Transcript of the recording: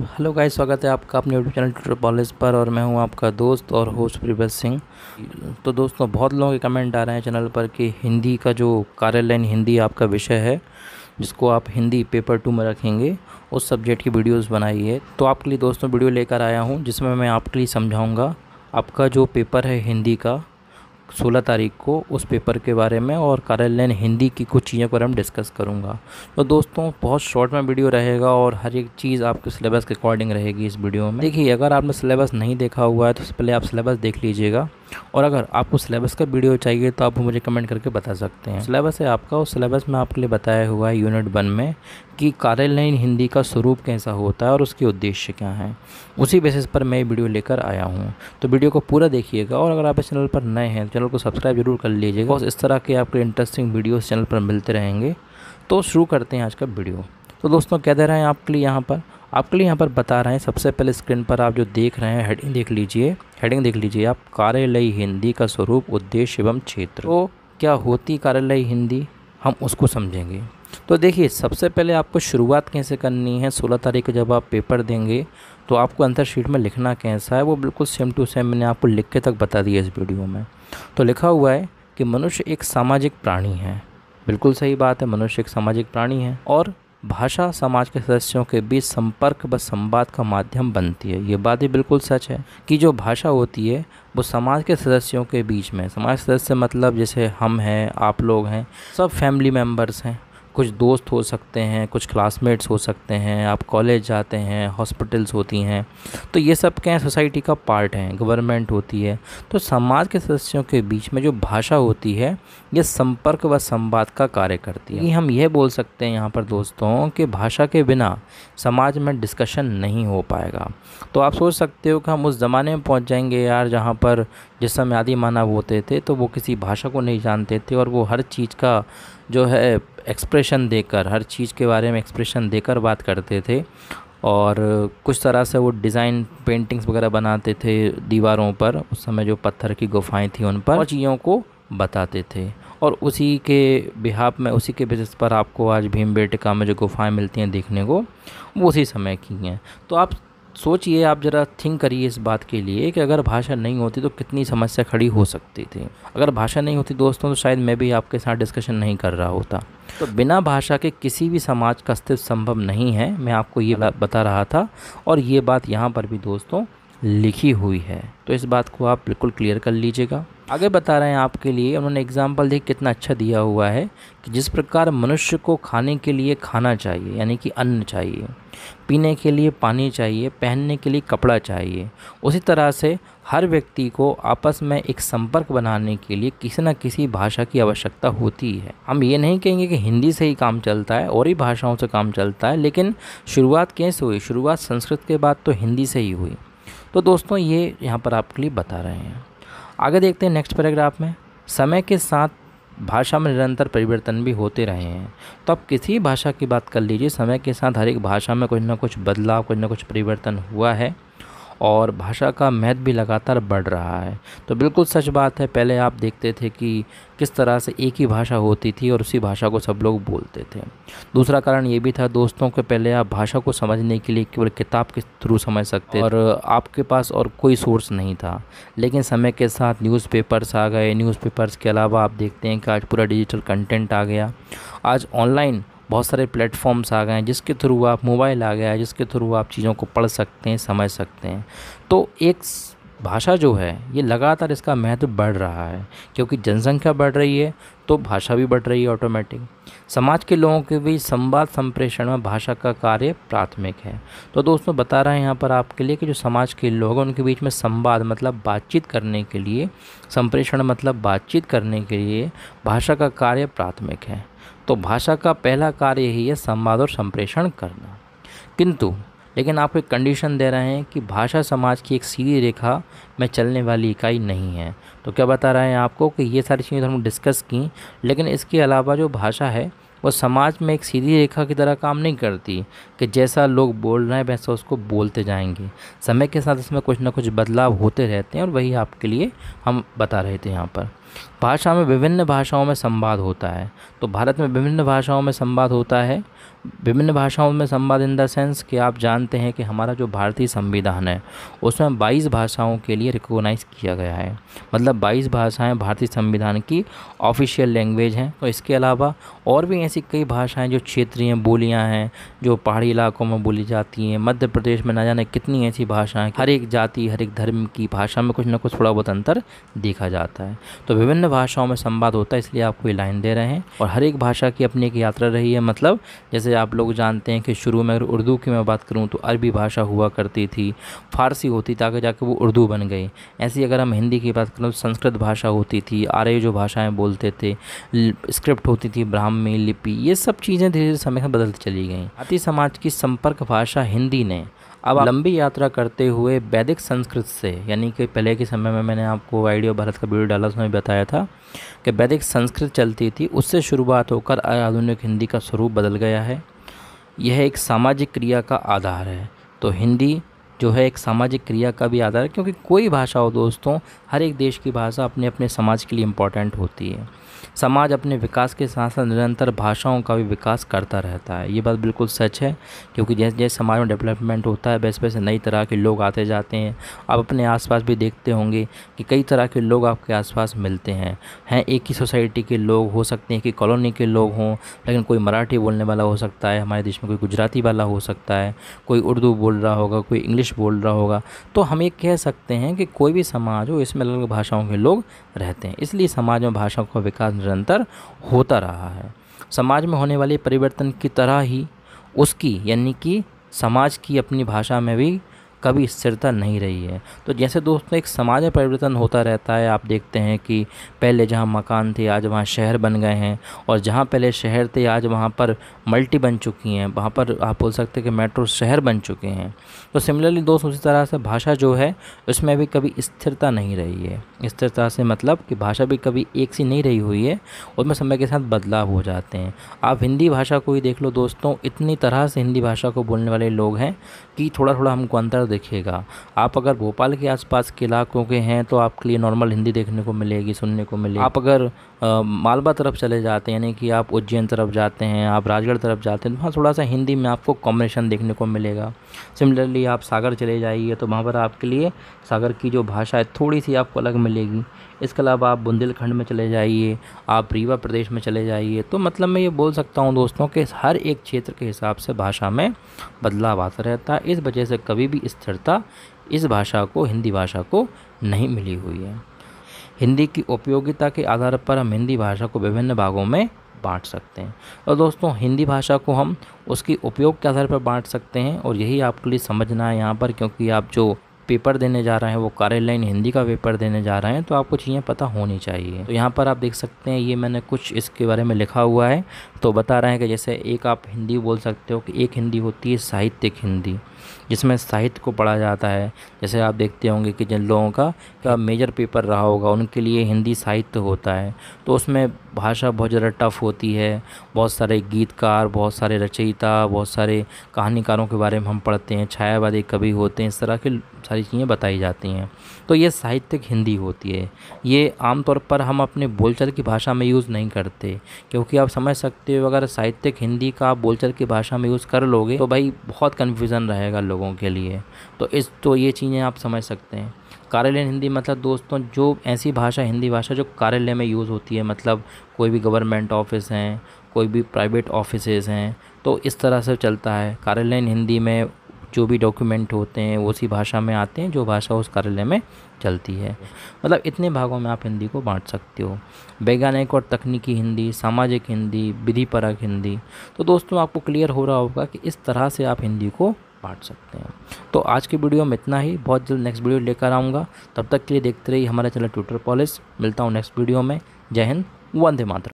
hello guys स्वागत है आपका अपने यूट्यूब चैनल ट्यूटर पॉलिस पर और मैं हूं आपका दोस्त और होस्ट प्रिवस सिंह तो दोस्तों बहुत लोगों के कमेंट आ रहे हैं चैनल पर कि हिंदी का जो कार्यालय हिंदी आपका विषय है जिसको आप हिंदी पेपर टू में रखेंगे उस सब्जेक्ट की वीडियोस बनाई है तो आपके लिए दोस्तों वीडियो लेकर आया हूँ जिसमें मैं आपके लिए समझाऊँगा आपका जो पेपर है हिंदी का सोलह तारीख को उस पेपर के बारे में और कार्यालय हिंदी की कुछ चीज़ों पर हम डिस्कस करूँगा तो दोस्तों बहुत शॉर्ट में वीडियो रहेगा और हर एक चीज़ आपके सिलेबस के अकॉर्डिंग रहेगी इस वीडियो में देखिए अगर आपने सिलेबस नहीं देखा हुआ है तो उससे पहले आप सिलेबस देख लीजिएगा और अगर आपको सिलेबस का वीडियो चाहिए तो आप मुझे कमेंट करके बता सकते हैं सिलेबस है आपका और सिलेबस में आपके लिए बताया हुआ है यूनिट वन में कि कार्यालयीन हिंदी का स्वरूप कैसा होता है और उसके उद्देश्य क्या हैं उसी बेसिस पर मैं वीडियो लेकर आया हूँ तो वीडियो को पूरा देखिएगा और अगर आप इस चैनल पर नए हैं तो चैनल को सब्सक्राइब जरूर कर लीजिएगा और इस तरह के आपके इंटरेस्टिंग वीडियोज चैनल पर मिलते रहेंगे तो शुरू करते हैं आज का वीडियो तो दोस्तों कह दे रहे हैं आपके लिए यहाँ पर आपके लिए यहाँ पर बता रहे हैं सबसे पहले स्क्रीन पर आप जो देख रहे हैं हेडिंग देख लीजिए हेडिंग देख लीजिए आप कार्यालय हिंदी का स्वरूप उद्देश्य एवं क्षेत्र तो क्या होती कार्यालय हिंदी हम उसको समझेंगे तो देखिए सबसे पहले आपको शुरुआत कैसे करनी है 16 तारीख को जब आप पेपर देंगे तो आपको अंतर शीट में लिखना कैसा है वो बिल्कुल सेम टू सेम मैंने आपको लिख के तक बता दिया इस वीडियो में तो लिखा हुआ है कि मनुष्य एक सामाजिक प्राणी है बिल्कुल सही बात है मनुष्य एक सामाजिक प्राणी है और भाषा समाज के सदस्यों के बीच संपर्क व संवाद का माध्यम बनती है ये बात भी बिल्कुल सच है कि जो भाषा होती है वो समाज के सदस्यों के बीच में समाज सदस्य मतलब जैसे हम हैं आप लोग हैं सब फैमिली मेम्बर्स हैं कुछ दोस्त हो सकते हैं कुछ क्लासमेट्स हो सकते हैं आप कॉलेज जाते हैं हॉस्पिटल्स होती हैं तो ये सब क्या है सोसाइटी का पार्ट हैं गवर्नमेंट होती है तो समाज के सदस्यों के बीच में जो भाषा होती है ये संपर्क व संवाद का कार्य करती है हम यह बोल सकते हैं यहाँ पर दोस्तों कि भाषा के बिना समाज में डिस्कशन नहीं हो पाएगा तो आप सोच सकते हो कि हम उस ज़माने में पहुँच जाएंगे यार जहाँ पर जिस समय आदि मानव होते थे तो वो किसी भाषा को नहीं जानते थे और वो हर चीज़ का जो है एक्सप्रेशन देकर हर चीज़ के बारे में एक्सप्रेशन देकर बात करते थे और कुछ तरह से वो डिज़ाइन पेंटिंग्स वगैरह बनाते थे दीवारों पर उस समय जो पत्थर की गुफाएं थी उन पर चीज़ों को बताते थे और उसी के बिहाब में उसी के बेसिस पर आपको आज भीम बेटिका में जो गुफाएं मिलती हैं देखने को वो उसी समय की हैं तो आप सोचिए आप ज़रा थिंक करिए इस बात के लिए कि अगर भाषा नहीं होती तो कितनी समस्या खड़ी हो सकती थी अगर भाषा नहीं होती दोस्तों तो शायद मैं भी आपके साथ डिस्कशन नहीं कर रहा होता तो बिना भाषा के किसी भी समाज का अस्तित्व संभव नहीं है मैं आपको ये बता रहा था और ये बात यहाँ पर भी दोस्तों लिखी हुई है तो इस बात को आप बिल्कुल क्लियर कर लीजिएगा आगे बता रहे हैं आपके लिए उन्होंने एग्जाम्पल देख कितना अच्छा दिया हुआ है कि जिस प्रकार मनुष्य को खाने के लिए खाना चाहिए यानी कि अन्न चाहिए पीने के लिए पानी चाहिए पहनने के लिए कपड़ा चाहिए उसी तरह से हर व्यक्ति को आपस में एक संपर्क बनाने के लिए किसी न किसी भाषा की आवश्यकता होती है हम ये नहीं कहेंगे कि हिंदी से ही काम चलता है और ही भाषाओं से काम चलता है लेकिन शुरुआत कैसे हुई शुरुआत संस्कृत के बाद तो हिंदी से ही हुई तो दोस्तों ये यहाँ पर आपके लिए बता रहे हैं आगे देखते हैं नेक्स्ट पैराग्राफ में समय के साथ भाषा में निरंतर परिवर्तन भी होते रहे हैं तो आप किसी भाषा की बात कर लीजिए समय के साथ हर एक भाषा में कुछ ना कुछ बदलाव कुछ ना कुछ परिवर्तन हुआ है और भाषा का महत्व भी लगातार बढ़ रहा है तो बिल्कुल सच बात है पहले आप देखते थे कि किस तरह से एक ही भाषा होती थी और उसी भाषा को सब लोग बोलते थे दूसरा कारण ये भी था दोस्तों के पहले आप भाषा को समझने के लिए केवल किताब के थ्रू समझ सकते और आपके पास और कोई सोर्स नहीं था लेकिन समय के साथ न्यूज़पेपर्स आ गए न्यूज़पेपर्स के अलावा आप देखते हैं कि आज पूरा डिजिटल कंटेंट आ गया आज ऑनलाइन बहुत सारे प्लेटफॉर्म्स आ गए हैं जिसके थ्रू आप मोबाइल आ गया है जिसके थ्रू आप चीज़ों को पढ़ सकते हैं समझ सकते हैं तो एक भाषा जो है ये लगातार इसका महत्व बढ़ रहा है क्योंकि जनसंख्या बढ़ रही है तो भाषा भी बढ़ रही है ऑटोमेटिक समाज के लोगों के बीच संवाद संप्रेषण में भाषा का कार्य प्राथमिक है तो दोस्तों बता रहे हैं यहाँ पर आपके लिए कि जो समाज के लोग हैं उनके बीच में संवाद मतलब बातचीत करने के लिए संप्रेषण मतलब बातचीत करने के लिए भाषा का कार्य प्राथमिक है तो भाषा का पहला कार्य ही है संवाद और संप्रेषण करना किंतु लेकिन आपको एक कंडीशन दे रहे हैं कि भाषा समाज की एक सीधी रेखा में चलने वाली इकाई नहीं है तो क्या बता रहे हैं आपको कि ये सारी चीज़ें हम डिस्कस की लेकिन इसके अलावा जो भाषा है वो समाज में एक सीधी रेखा की तरह काम नहीं करती कि जैसा लोग बोल रहे हैं वैसा उसको बोलते जाएंगे समय के साथ इसमें कुछ ना कुछ बदलाव होते रहते हैं और वही आपके लिए हम बता रहे थे यहाँ पर भाषा में विभिन्न भाषाओं में संवाद होता है तो भारत में विभिन्न भाषाओं में संवाद होता है विभिन्न भाषाओं में संवाद इन द सेंस कि आप जानते हैं कि हमारा जो भारतीय संविधान है उसमें 22 भाषाओं के लिए रिकोगनाइज़ किया गया है मतलब 22 भाषाएं भारतीय संविधान की ऑफिशियल लैंग्वेज हैं और इसके अलावा और भी ऐसी कई भाषाएं जो क्षेत्रीय बोलियाँ हैं जो पहाड़ी इलाकों में बोली जाती हैं मध्य प्रदेश में ना जाने कितनी ऐसी भाषाएँ हर एक जाति हर एक धर्म की भाषा में कुछ ना कुछ थोड़ा बहुत अंतर देखा जाता है तो विभिन्न भाषाओं में संवाद होता है इसलिए आपको ये लाइन दे रहे हैं और हर एक भाषा की अपनी एक यात्रा रही है मतलब जैसे आप लोग जानते हैं कि शुरू में अगर उर्दू की मैं बात करूँ तो अरबी भाषा हुआ करती थी फारसी होती ताकि जाके जाकर वो उर्दू बन गई ऐसी अगर हम हिंदी की बात करूँ तो संस्कृत भाषा होती थी आर्य जो भाषाएँ बोलते थे स्क्रिप्ट होती थी ब्राह्मी लिपि ये सब चीज़ें धीरे धीरे समय में बदलती चली गई भारतीय समाज की संपर्क भाषा हिंदी ने अब लंबी यात्रा करते हुए वैदिक संस्कृत से यानी कि पहले के समय में मैंने आपको आइडियो भारत का वीडियो डाला उसमें बताया था कि वैदिक संस्कृत चलती थी उससे शुरुआत होकर आधुनिक हिंदी का स्वरूप बदल गया है यह एक सामाजिक क्रिया का आधार है तो हिंदी जो है एक सामाजिक क्रिया का भी आधार है क्योंकि कोई भाषा हो दोस्तों हर एक देश की भाषा अपने अपने समाज के लिए इम्पॉर्टेंट होती है समाज अपने विकास के साथ साथ निरंतर भाषाओं का भी विकास करता रहता है ये बात बिल्कुल सच है क्योंकि जैसे जैसे समाज में डेवलपमेंट होता है वैसे वैसे नई तरह के लोग आते जाते हैं आप अपने आसपास भी देखते होंगे कि कई तरह के लोग आपके आसपास मिलते हैं हैं एक ही सोसाइटी के लोग हो सकते हैं कि कॉलोनी के लोग हों लेकिन कोई मराठी बोलने वाला हो सकता है हमारे देश में कोई गुजराती वाला हो सकता है कोई उर्दू बोल रहा होगा कोई इंग्लिश बोल रहा होगा तो हम ये कह सकते हैं कि कोई भी समाज हो इसमें अलग अलग भाषाओं के लोग रहते हैं इसलिए समाज में भाषाओं का विकास निरंतर होता रहा है समाज में होने वाले परिवर्तन की तरह ही उसकी यानी कि समाज की अपनी भाषा में भी कभी स्थिरता नहीं रही है तो जैसे दोस्तों एक समाज में परिवर्तन होता रहता है आप देखते हैं कि पहले जहाँ मकान थे आज वहाँ शहर बन गए हैं और जहाँ पहले शहर थे आज वहाँ पर मल्टी बन चुकी हैं वहाँ पर आप बोल सकते हैं कि मेट्रो शहर बन चुके हैं तो सिमिलरली दोस्त उसी तरह से भाषा जो है उसमें भी कभी स्थिरता नहीं रही है स्थिरता से मतलब कि भाषा भी कभी एक सी नहीं रही हुई है उसमें समय के साथ बदलाव हो जाते हैं आप हिंदी भाषा को ही देख लो दोस्तों इतनी तरह से हिंदी भाषा को बोलने वाले लोग हैं कि थोड़ा थोड़ा हमको अंतर देखिएगा आप अगर भोपाल के आसपास के इलाकों के हैं तो आपके लिए नॉर्मल हिंदी देखने को मिलेगी सुनने को मिलेगी आप अगर मालवा तरफ चले जाते हैं यानी कि आप उज्जैन तरफ जाते हैं आप राजगढ़ तरफ जाते हैं तो वहाँ थोड़ा सा हिंदी में आपको कॉम्बिनेशन देखने को मिलेगा सिमिलरली आप सागर चले जाइए तो वहाँ पर आपके लिए सागर की जो भाषा है थोड़ी सी आपको अलग मिलेगी इसके अलावा आप बुंदेलखंड में चले जाइए आप रीवा प्रदेश में चले जाइए तो मतलब मैं ये बोल सकता हूँ दोस्तों कि हर एक क्षेत्र के हिसाब से भाषा में बदलाव आता रहता है इस वजह से कभी भी स्थिरता इस भाषा को हिंदी भाषा को नहीं मिली हुई है हिंदी की उपयोगिता के आधार पर हम हिंदी भाषा को विभिन्न भागों में बांट सकते हैं और दोस्तों हिंदी भाषा को हम उसकी उपयोग के आधार पर बांट सकते हैं और यही आपके लिए समझना है यहाँ पर क्योंकि आप जो पेपर देने जा रहे हैं वो कार्यालय हिंदी का पेपर देने जा रहे हैं तो आपको चीज़ें पता होनी चाहिए तो यहाँ पर आप देख सकते हैं ये मैंने कुछ इसके बारे में लिखा हुआ है तो बता रहे हैं कि जैसे एक आप हिंदी बोल सकते हो कि एक हिंदी होती है साहित्यिक हिंदी जिसमें साहित्य को पढ़ा जाता है जैसे आप देखते होंगे कि जिन लोगों का, क्या मेजर पेपर रहा होगा उनके लिए हिंदी साहित्य होता है तो उसमें भाषा बहुत ज़्यादा टफ होती है बहुत सारे गीतकार बहुत सारे रचयिता बहुत सारे कहानीकारों के बारे में हम पढ़ते हैं छायावादी कवि होते हैं इस तरह के सारी सारी चीज़ें बताई जाती हैं तो ये साहित्यिक हिंदी होती है ये आमतौर पर हम अपने बोलचाल की भाषा में यूज़ नहीं करते क्योंकि आप समझ सकते हो अगर साहित्यिक हिंदी का आप बोलचाल की भाषा में यूज़ कर लोगे तो भाई बहुत कन्फ्यूज़न रहेगा लोगों के लिए तो इस तो ये चीज़ें आप समझ सकते हैं कार्यालय हिंदी मतलब दोस्तों जो ऐसी भाषा हिंदी भाषा जो कार्यालय में यूज़ होती है मतलब कोई भी गवर्नमेंट ऑफिस हैं कोई भी प्राइवेट ऑफिसेज हैं तो इस तरह से चलता है कार्यालय हिंदी में जो भी डॉक्यूमेंट होते हैं उसी भाषा में आते हैं जो भाषा उस कार्यालय में चलती है मतलब इतने भागों में आप हिंदी को बांट सकते हो वैज्ञानिक और तकनीकी हिंदी सामाजिक हिंदी विधि परक हिंदी तो दोस्तों आपको क्लियर हो रहा होगा कि इस तरह से आप हिंदी को बांट सकते हैं तो आज के वीडियो में इतना ही बहुत जल्द नेक्स्ट वीडियो लेकर आऊँगा तब तक के लिए देखते रहिए हमारा चैनल ट्विटर पॉलिस मिलता हूँ नेक्स्ट वीडियो में जय हिंद वंदे मातर